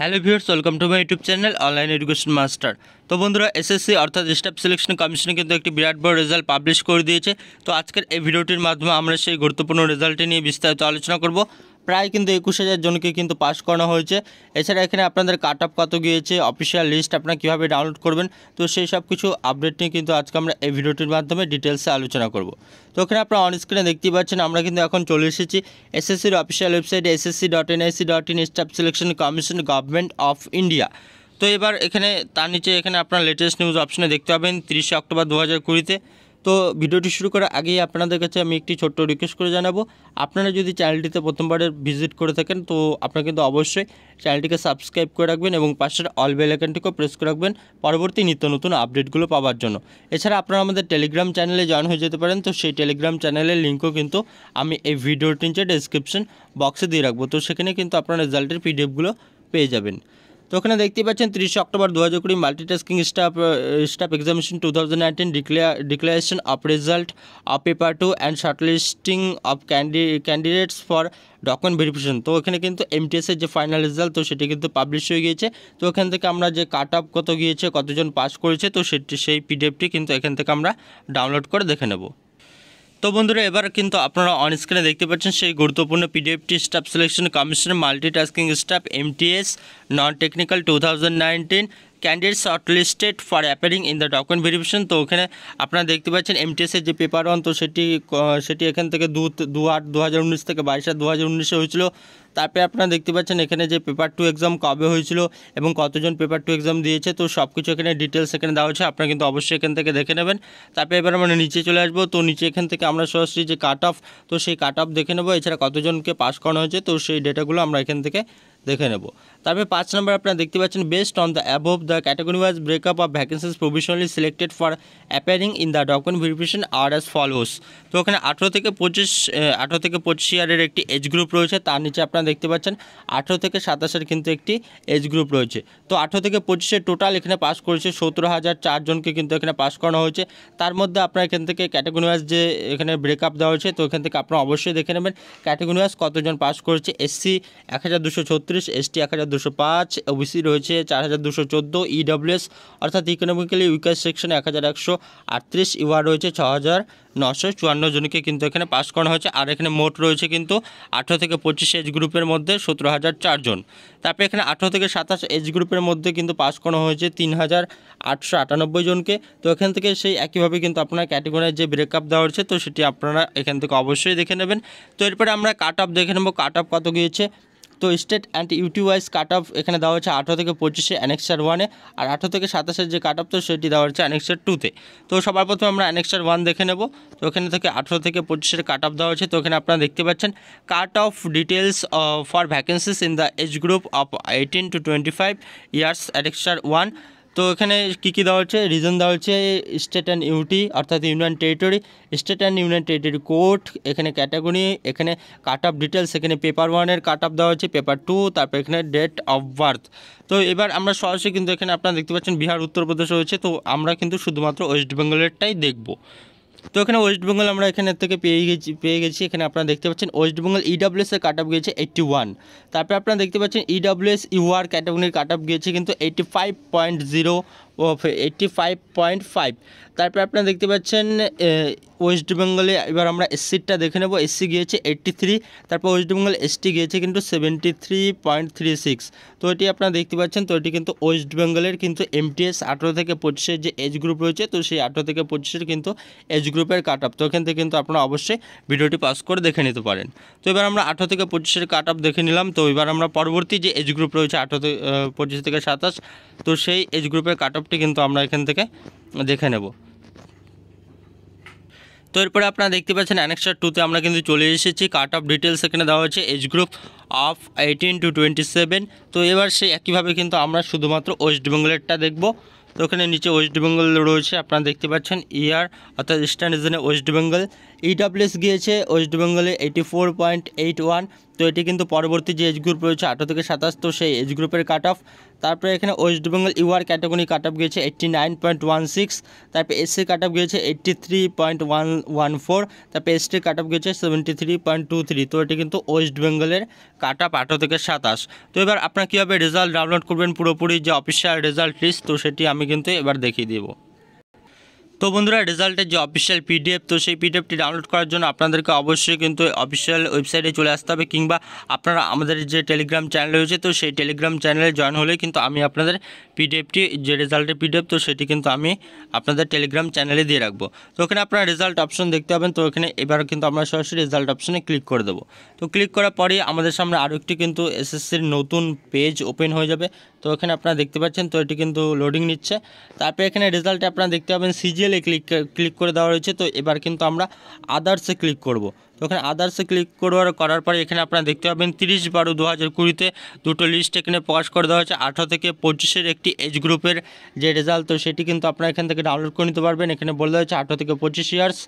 Hello viewers welcome to my YouTube channel online education master তো বন্ধুরা SSC অর্থাৎ staff selection commission কিন্তু একটি বিরাট বড় রেজাল্ট পাবলিশ করে দিয়েছে তো আজকের এই ভিডিওটির মাধ্যমে আমরা সেই গুরুত্বপূর্ণ রেজাল্টটি নিয়ে বিস্তারিত আলোচনা করব প্রায় কিন্তু একুশ হাজার জনকে কিন্তু পাস করানো হয়েছে এছাড়া এখানে আপনাদের কাট আপ কত গিয়েছে অফিসিয়াল লিস্ট আপনারা কীভাবে ডাউনলোড করবেন তো সেই সব কিছু আপডেট নিয়ে কিন্তু আজকে আমরা এই ভিডিওটির মাধ্যমে ডিটেলসে আলোচনা করব তো এখানে আপনারা অন স্ক্রিনে পাচ্ছেন আমরা কিন্তু এখন চলে এসেছি এসএসসির official website SSC dot NIC dot in staff selection commission government of India তো এবার এখানে তার নিচে এখানে আপনার লেটেস্ট নিউজ অপশনে দেখতে পাবেন তিরিশে অক্টোবর দু হাজার কুড়িতে তো ভিডিওটি শুরু করার আগেই আপনাদের কাছে আমি একটি ছোট্ট রিকোয়েস্ট করে জানাবো আপনারা যদি চ্যানেলটিতে প্রথমবারের ভিজিট করে থাকেন তো আপনারা কিন্তু অবশ্যই চ্যানেলটিকে সাবস্ক্রাইব করে রাখবেন এবং পাশের অল বেল আইকনটিকেও প্রেস করে রাখবেন পরবর্তী নিত্য নতুন আপডেটগুলো পাওয়ার জন্য এছাড়া আপনারা আমাদের টেলিগ্রাম চ্যানেলে জয়েন হয়ে যেতে পারেন তো সেই টেলিগ্রাম চ্যানেলের লিঙ্কও কিন্তু আমি এই ভিডিওটির নিচে ডেসক্রিপশন বক্সে দিয়ে রাখবো তো সেখানে কিন্তু আপনারা রেজাল্টের পিডিএফগুলো পেয়ে যাবেন তো ওখানে দেখতে পাচ্ছেন তিরিশে অক্টোবর দু হাজার কুড়ি multitasking staff staff examination two thousand nineteen declare declaration of result of paper two and shortlisting of candi candidates for document verification তো ওখানে কিন্তু এমটিএসের যে ফাইনাল রেজাল্ট তো সেটি কিন্তু পাবলিশ হয়ে গিয়েছে তো ওখান থেকে আমরা যে কাট অফ কত গিয়েছে কতজন পাস করেছে তো সেটি সেই পিডিএফটি কিন্তু এখান থেকে আমরা ডাউনলোড করে দেখে নেব তো বন্ধুরা এবার কিন্তু আপনারা অন দেখতে পাচ্ছেন সেই গুরুত্বপূর্ণ পিডিএফটি staff selection commission multitasking staff MTS non technical two thousand short listed for appearing in the document verification তো ওখানে আপনারা দেখতে পাচ্ছেন এমটিএসের যে পেপার ওয়ান তো সেটি সেটি এখান থেকে দু দু আট দু হাজার উনিশ থেকে বাইশ আট দু হাজার উনিশে হয়েছিল তারপরে আপনারা দেখতে পাচ্ছেন এখানে যে পেপার টু এক্সাম কবে হয়েছিল এবং কতজন পেপার টু এক্সাম দিয়েছে তো সব কিছু এখানে ডিটেলস এখানে দেওয়া হয়েছে আপনারা কিন্তু অবশ্যই এখান থেকে দেখে নেবেন তারপরে এবার আমরা নিচে চলে আসবো তো নিচে এখান থেকে আমরা সরাসরি যে কাট অফ তো সেই কাট অফ দেখে নেবো এছাড়া কতজনকে পাস করানো হয়েছে তো সেই ডেটাগুলো আমরা এখান থেকে দেখে নেব তারপরে পাঁচ নম্বর আপনারা দেখতে পাচ্ছেন based on the above the category wise breakup of vacancies provisionally selected for appearing in the document verification are as follows তো ওখানে আঠেরো থেকে পঁচিশ আঠেরো থেকে পঁচিশ ইয়ারের একটি এজ গ্রুপ রয়েছে তার নিচে আপনারা দেখতে পাচ্ছেন আঠেরো থেকে সাতাশের কিন্তু একটি এজ গ্রুপ রয়েছে তো আঠেরো থেকে পঁচিশে টোটাল এখানে পাস করেছে সতেরো হাজার চারজনকে কিন্তু এখানে পাস করানো হয়েছে তার মধ্যে আপনার এখান থেকে ক্যাটাগরি ওয়াইজ যে এখানে ব্রেকআপ দেওয়া হয়েছে তো এখান থেকে আপনারা অবশ্যই দেখে নেবেন ক্যাটাগরি ওয়াইজ কতজন পাস করেছে এসসি এক হাজার দুশো এস এসটি এক হাজার দুশো পাঁচ ওবিসি রয়েছে চার হাজার দুশো চোদ্দো ইডব্লিউএস e অর্থাৎ ইকোনমিক্যালি উইকার সেকশনে এক হাজার একশো আটত্রিশ ইউআর রয়েছে ছ হাজার নশো চুয়ান্ন জনকে কিন্তু এখানে পাস করানো হয়েছে আর এখানে মোট রয়েছে কিন্তু আঠেরো থেকে পঁচিশ এজ গ্রুপের মধ্যে সতেরো হাজার চারজন তারপরে এখানে আঠেরো থেকে সাতাশ এজ গ্রুপের মধ্যে কিন্তু পাস করানো হয়েছে তিন হাজার আটশো আটানব্বই জনকে তো এখান থেকে সেই একইভাবে কিন্তু আপনার ক্যাটাগরির যে ব্রেকআপ দেওয়া হয়েছে তো সেটি আপনারা এখান থেকে অবশ্যই দেখে নেবেন তো এরপরে আমরা কাট অফ দেখে নেব কাট অফ কত গিয়েছে তো state and UT cut off এখানে দেওয়া হচ্ছে আঠেরো থেকে পঁচিশে অ্যানেক্সার ওয়ানে আর আঠেরো থেকে সাতাশের যে কাট অফ তো সেটি দেওয়া হচ্ছে অ্যানেক্সার টুতে তো সবার প্রথমে আমরা অ্যানেক্সার ওয়ান দেখে নেব তো এখানে থেকে আঠেরো থেকে পঁচিশের কাট অফ দেওয়া হচ্ছে তো এখানে আপনারা দেখতে পাচ্ছেন cut off details for vacancies in the age group of eighteen to twenty five years annexure one তো এখানে কী কী দেওয়া হচ্ছে রিজন দেওয়া হচ্ছে স্টেট অ্যান্ড ইউনিটি অর্থাৎ union territory state and union territory court এখানে ক্যাটাগরি এখানে কাট অফ ডিটেলস এখানে পেপার ওয়ানের কাট অফ দেওয়া হচ্ছে পেপার টু তারপর এখানে ডেট অফ বার্থ তো এবার আমরা সরাসরি কিন্তু এখানে আপনারা দেখতে পাচ্ছেন বিহার উত্তরপ্রদেশ রয়েছে তো আমরা কিন্তু শুধুমাত্র ওয়েস্ট বেঙ্গলেরটাই দেখবো তো এখানে ওয়েস্ট বেঙ্গল আমরা এখানে থেকে পেয়ে গেছি পেয়ে গেছি এখানে আপনারা দেখতে পাচ্ছেন ওয়েস্ট বেঙ্গল ইডব্লিউএস এর কাটঅফ গেছে 81 তারপরে আপনারা দেখতে পাচ্ছেন ইডব্লিউএস ইওআর ক্যাটাগরির কাটঅফ গিয়েছে কিন্তু 85.0 ও এইটটি ফাইভ পয়েন্ট ফাইভ তারপরে আপনারা দেখতে পাচ্ছেন ওয়েস্ট বেঙ্গলে এবার আমরা এসসিটা দেখে নেব এসসি গিয়েছে এইট্টি থ্রি তারপর ওয়েস্ট বেঙ্গল এসটি গিয়েছে কিন্তু seventy three point three six তো এটি আপনারা দেখতে পাচ্ছেন তো এটি কিন্তু ওয়েস্ট বেঙ্গলের কিন্তু এমটিএস আঠেরো থেকে পঁচিশের যে এজ গ্রুপ রয়েছে তো সেই আঠেরো থেকে পঁচিশের কিন্তু এজ গ্রুপের কাট আপ তো এখান থেকে কিন্তু আপনারা অবশ্যই ভিডিওটি পাস করে দেখে নিতে পারেন তো এবার আমরা আঠেরো থেকে পঁচিশের কাট আপ দেখে নিলাম তো এবার আমরা পরবর্তী যে এজ গ্রুপ রয়েছে আঠেরো থেকে পঁচিশ থেকে সাতাশ তো সেই এজ গ্রুপের কাট আপটি হিসাবটি কিন্তু আমরা এখান থেকে দেখে নেব তো এরপরে আপনারা দেখতে পাচ্ছেন অ্যানেক্সার টুতে আমরা কিন্তু চলে এসেছি কাট অফ ডিটেলস এখানে দেওয়া হয়েছে age group of eighteen to twenty seven তো এবার সেই একইভাবে কিন্তু আমরা শুধুমাত্র ওয়েস্ট বেঙ্গলেরটা দেখব তো ওখানে নিচে ওয়েস্ট বেঙ্গল রয়েছে আপনারা দেখতে পাচ্ছেন ইয়ার অর্থাৎ ইস্টার্ন রিজনে ওয়েস্ট বেঙ্গল ইডাব্লিউএস গিয়েছে ওয়েস্ট বেঙ্গলে eighty four point eight one তো এটি কিন্তু পরবর্তী যে এজ গ্রুপ রয়েছে আঠারো থেকে সাতাশ তো সেই এজ গ্রুপের কাট অফ তারপরে এখানে West Bengal UR category cut off গিয়েছে eighty nine point one six তারপরে এসসি কাট অফ গিয়েছে eighty three point one one four তারপরে এসটির কাট অফ গিয়েছে seventy three point two three তো এটি কিন্তু ওয়েস্ট বেঙ্গলের কাট অফ আঠারো থেকে সাতাশ তো এবার আপনার কীভাবে রেজাল্ট ডাউনলোড করবেন পুরোপুরি যে অফিসিয়াল রেজাল্ট লিস্ট তো সেটি আমি কিন্তু এবার দেখিয়ে দেবো তো বন্ধুরা রেজাল্টের যে অফিসিয়াল পিডিএফ তো সেই পিডিএফটি ডাউনলোড করার জন্য আপনাদেরকে অবশ্যই কিন্তু অফিসিয়াল ওয়েবসাইটে চলে আসতে হবে কিংবা আপনারা আমাদের যে টেলিগ্রাম চ্যানেল রয়েছে তো সেই টেলিগ্রাম চ্যানেলে জয়েন হলে কিন্তু আমি আপনাদের পিডিএফটি যে রেজাল্টের পিডিএফ তো সেটি কিন্তু আমি আপনাদের টেলিগ্রাম চ্যানেলে দিয়ে রাখবো তো ওখানে আপনারা রেজাল্ট অপশন দেখতে পাবেন তো ওখানে এবার কিন্তু আমরা সরাসরি রেজাল্ট অপশনে ক্লিক করে দেবো তো ক্লিক করার পরে আমাদের সামনে আরও একটি কিন্তু এসএসসির নতুন পেজ ওপেন হয়ে যাবে তো এখানে আপনারা দেখতে পাচ্ছেন তো এটি কিন্তু লোডিং নিচ্ছে তারপরে এখানে রেজাল্টে আপনারা দেখতে পাবেন সিজিএল ডিটেলে ক্লিক ক্লিক করে দেওয়া রয়েছে তো এবার কিন্তু আমরা আদার্সে ক্লিক করব। ওখানে আদার্সে ক্লিক করবার করার পরে এখানে আপনারা দেখতে পাবেন তিরিশ বারো দু হাজার কুড়িতে দুটো লিস্ট এখানে প্রকাশ করে দেওয়া হয়েছে আঠারো থেকে পঁচিশের একটি এজ গ্রুপের যে রেজাল্ট তো সেটি কিন্তু আপনারা এখান থেকে ডাউনলোড করে নিতে পারবেন এখানে বলে দেওয়া হয়েছে আঠারো থেকে পঁচিশ ইয়ার্স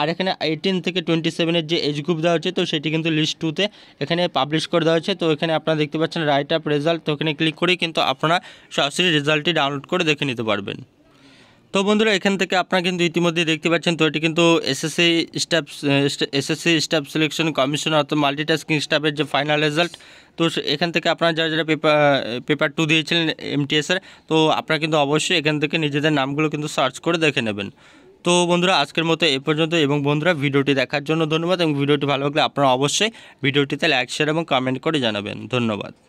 আর এখানে এইটিন থেকে টোয়েন্টি সেভেনের যে এজ গ্রুপ দেওয়া হচ্ছে তো সেটি কিন্তু লিস্ট টুতে এখানে পাবলিশ করে দেওয়া হয়েছে তো এখানে আপনারা দেখতে পাচ্ছেন রাইট আপ রেজাল্ট তো এখানে ক্লিক করেই কিন্তু আপনারা সরাসরি রেজাল্টটি ডাউনলোড করে দেখে নিতে পারবেন তো বন্ধুরা এখান থেকে আপনারা কিন্তু ইতিমধ্যে দেখতে পাচ্ছেন তো এটি কিন্তু SSC staff SSC staff selection commission অর্থাৎ মাল্টিটাস্কিং স্টাফের যে ফাইনাল রেজাল্ট তো এখান থেকে আপনারা যারা যারা পেপার পেপার টু দিয়েছিলেন এমটিএসের তো আপনারা কিন্তু অবশ্যই এখান থেকে নিজেদের নামগুলো কিন্তু সার্চ করে দেখে নেবেন তো বন্ধুরা আজকের মতো এ পর্যন্ত এবং বন্ধুরা ভিডিওটি দেখার জন্য ধন্যবাদ এবং ভিডিওটি ভালো লাগলে আপনারা অবশ্যই ভিডিওটিতে লাইক শেয়ার এবং কমেন্ট করে জানাবেন ধন্যবাদ